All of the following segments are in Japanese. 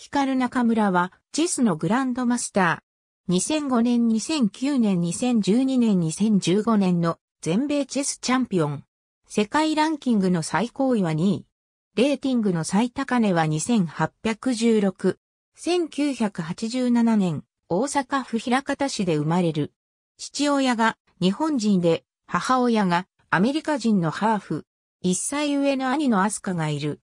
光中村はチェスのグランドマスター。2005年、2009年、2012年、2015年の全米チェスチャンピオン。世界ランキングの最高位は2位。レーティングの最高値は2816。1987年、大阪府平方市で生まれる。父親が日本人で、母親がアメリカ人のハーフ。1歳上の兄のアスカがいる。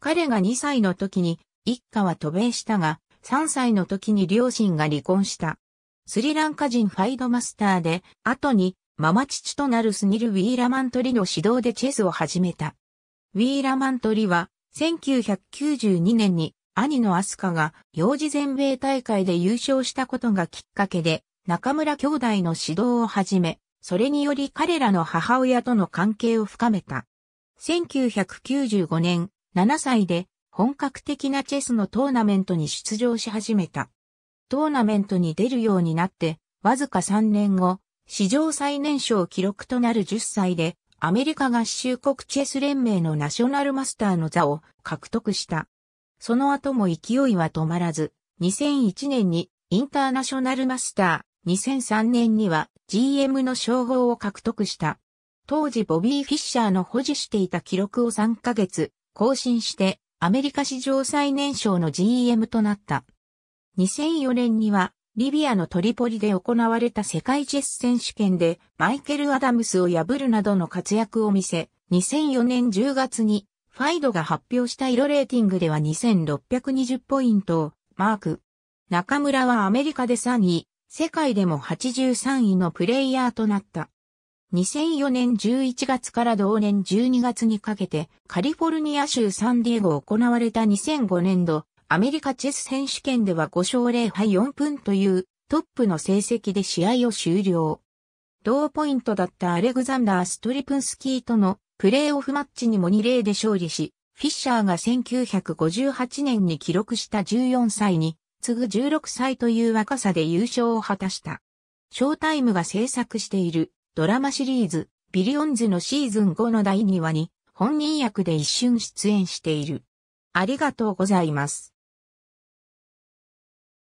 彼が2歳の時に一家は渡米したが、3歳の時に両親が離婚した。スリランカ人ファイドマスターで、後に、ママ父となるスニル・ウィーラマントリの指導でチェスを始めた。ウィーラマントリは、1992年に兄のアスカが幼児全米大会で優勝したことがきっかけで、中村兄弟の指導を始め、それにより彼らの母親との関係を深めた。1995年、7歳で本格的なチェスのトーナメントに出場し始めた。トーナメントに出るようになって、わずか3年後、史上最年少記録となる10歳で、アメリカ合衆国チェス連盟のナショナルマスターの座を獲得した。その後も勢いは止まらず、2001年にインターナショナルマスター、2003年には GM の称号を獲得した。当時ボビー・フィッシャーの保持していた記録を3ヶ月更新してアメリカ史上最年少の GM となった。2004年には、リビアのトリポリで行われた世界チェス選手権でマイケル・アダムスを破るなどの活躍を見せ、2004年10月にファイドが発表した色レーティングでは2620ポイントをマーク。中村はアメリカで3位、世界でも83位のプレイヤーとなった。2004年11月から同年12月にかけてカリフォルニア州サンディエゴ行われた2005年度アメリカチェス選手権では5勝0敗4分というトップの成績で試合を終了。同ポイントだったアレグザンダー・ストリプンスキーとのプレーオフマッチにも2例で勝利し、フィッシャーが1958年に記録した14歳に次ぐ16歳という若さで優勝を果たした。ショータイムが制作しているドラマシリーズ、ビリオンズのシーズン5の第2話に、本人役で一瞬出演している。ありがとうございます。